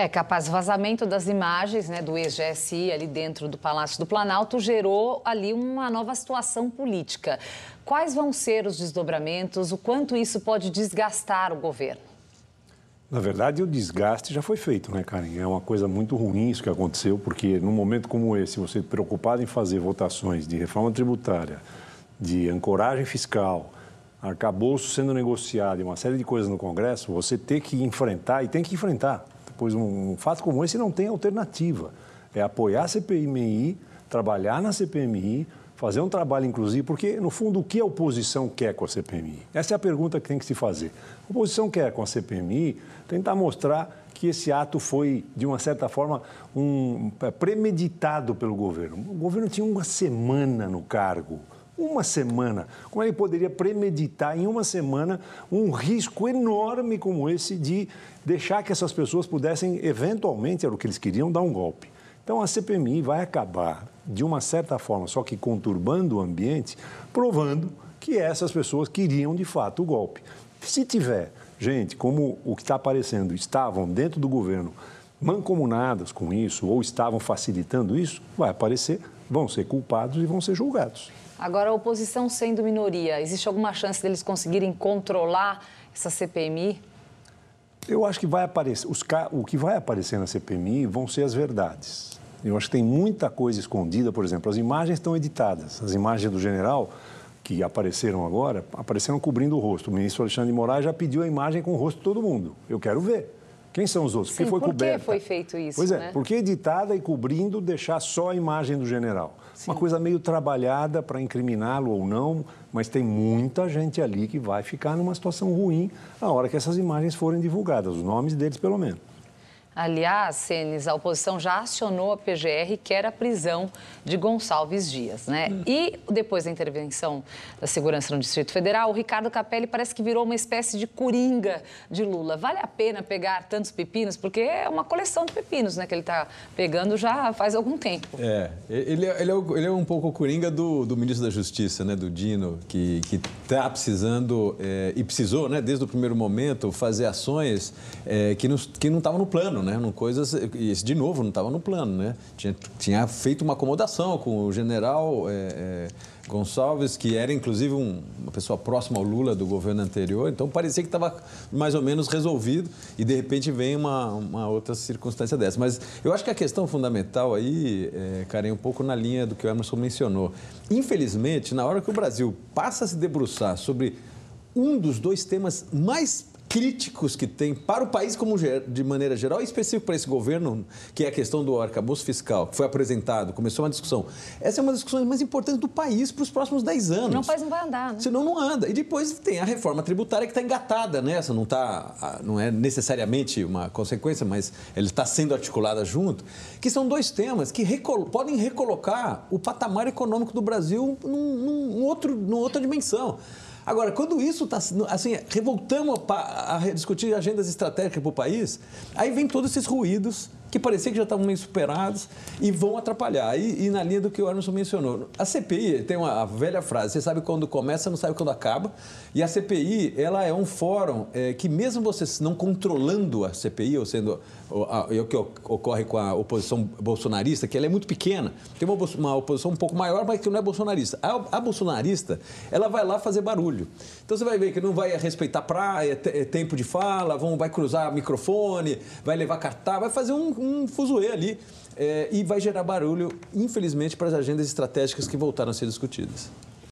É, capaz, vazamento das imagens né, do ex-GSI ali dentro do Palácio do Planalto gerou ali uma nova situação política. Quais vão ser os desdobramentos? O quanto isso pode desgastar o governo? Na verdade, o desgaste já foi feito, né, Karen? É uma coisa muito ruim isso que aconteceu, porque num momento como esse, você preocupado em fazer votações de reforma tributária, de ancoragem fiscal, arcabouço sendo negociado e uma série de coisas no Congresso, você tem que enfrentar e tem que enfrentar pois um fato como esse é não tem alternativa. É apoiar a CPMI, trabalhar na CPMI, fazer um trabalho inclusive, porque no fundo o que a oposição quer com a CPMI? Essa é a pergunta que tem que se fazer. A oposição quer com a CPMI tentar mostrar que esse ato foi, de uma certa forma, um, é, premeditado pelo governo. O governo tinha uma semana no cargo uma semana. Como ele poderia premeditar em uma semana um risco enorme como esse de deixar que essas pessoas pudessem, eventualmente, era o que eles queriam, dar um golpe? Então a CPMI vai acabar, de uma certa forma, só que conturbando o ambiente, provando que essas pessoas queriam de fato o golpe. Se tiver gente, como o que está aparecendo, estavam dentro do governo mancomunadas com isso ou estavam facilitando isso, vai aparecer vão ser culpados e vão ser julgados. Agora, a oposição sendo minoria, existe alguma chance deles conseguirem controlar essa CPMI? Eu acho que vai aparecer, os, o que vai aparecer na CPMI vão ser as verdades. Eu acho que tem muita coisa escondida, por exemplo, as imagens estão editadas. As imagens do general que apareceram agora, apareceram cobrindo o rosto. O ministro Alexandre de Moraes já pediu a imagem com o rosto de todo mundo. Eu quero ver. Quem são os outros? Sim, porque foi por coberta. que foi feito isso? Pois é, né? porque editada e cobrindo deixar só a imagem do general. Sim. Uma coisa meio trabalhada para incriminá-lo ou não, mas tem muita gente ali que vai ficar numa situação ruim na hora que essas imagens forem divulgadas, os nomes deles pelo menos. Aliás, Senes, a oposição já acionou a PGR que quer a prisão de Gonçalves Dias, né? Hum. E depois da intervenção da segurança no Distrito Federal, o Ricardo Capelli parece que virou uma espécie de coringa de Lula. Vale a pena pegar tantos pepinos? Porque é uma coleção de pepinos, né? Que ele está pegando já faz algum tempo. É, ele, é, ele é, ele é um pouco o coringa do, do ministro da Justiça, né? Do Dino, que está precisando é, e precisou, né? Desde o primeiro momento, fazer ações é, que, nos, que não estavam no plano, né? coisas, e esse de novo não estava no plano, né? Tinha, tinha feito uma acomodação com o general é, é, Gonçalves, que era inclusive um, uma pessoa próxima ao Lula do governo anterior, então parecia que estava mais ou menos resolvido e de repente vem uma, uma outra circunstância dessa. Mas eu acho que a questão fundamental aí, é, Karen, é um pouco na linha do que o Emerson mencionou. Infelizmente, na hora que o Brasil passa a se debruçar sobre um dos dois temas mais críticos que tem para o país como de maneira geral e específico para esse governo, que é a questão do arcabouço fiscal, que foi apresentado, começou uma discussão. Essa é uma das discussões mais importantes do país para os próximos 10 anos. Senão o país não vai andar, né? Senão não anda. E depois tem a reforma tributária que está engatada nessa, não, tá, não é necessariamente uma consequência, mas ele está sendo articulada junto, que são dois temas que recol podem recolocar o patamar econômico do Brasil num, num outro, outra dimensão. Agora, quando isso está. Assim, revoltamos a, a discutir agendas estratégicas para o país, aí vem todos esses ruídos que parecia que já estavam meio superados e vão atrapalhar. E, e na linha do que o Anderson mencionou, a CPI tem uma velha frase: você sabe quando começa, não sabe quando acaba. E a CPI ela é um fórum é, que, mesmo você não controlando a CPI, ou sendo o que ocorre com a oposição bolsonarista, que ela é muito pequena, tem uma, uma oposição um pouco maior, mas que não é bolsonarista. A, a, bolsonarista ela vai lá fazer barulho. Então você vai ver que não vai respeitar praia, é, tempo de fala, vão, vai cruzar microfone, vai levar cartaz, vai fazer um um fuzuê ali é, e vai gerar barulho, infelizmente, para as agendas estratégicas que voltaram a ser discutidas.